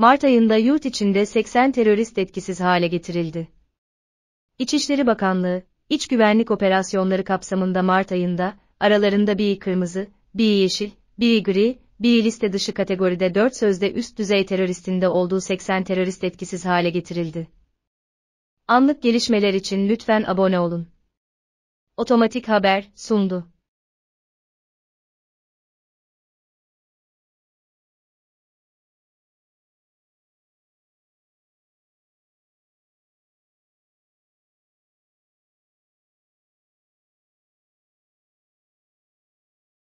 Mart ayında yurt içinde 80 terörist etkisiz hale getirildi. İçişleri Bakanlığı, İç güvenlik operasyonları kapsamında Mart ayında, aralarında bir kırmızı, bir yeşil, bir gri, bir liste dışı kategoride 4 sözde üst düzey teröristinde olduğu 80 terörist etkisiz hale getirildi. Anlık gelişmeler için lütfen abone olun. Otomatik Haber sundu.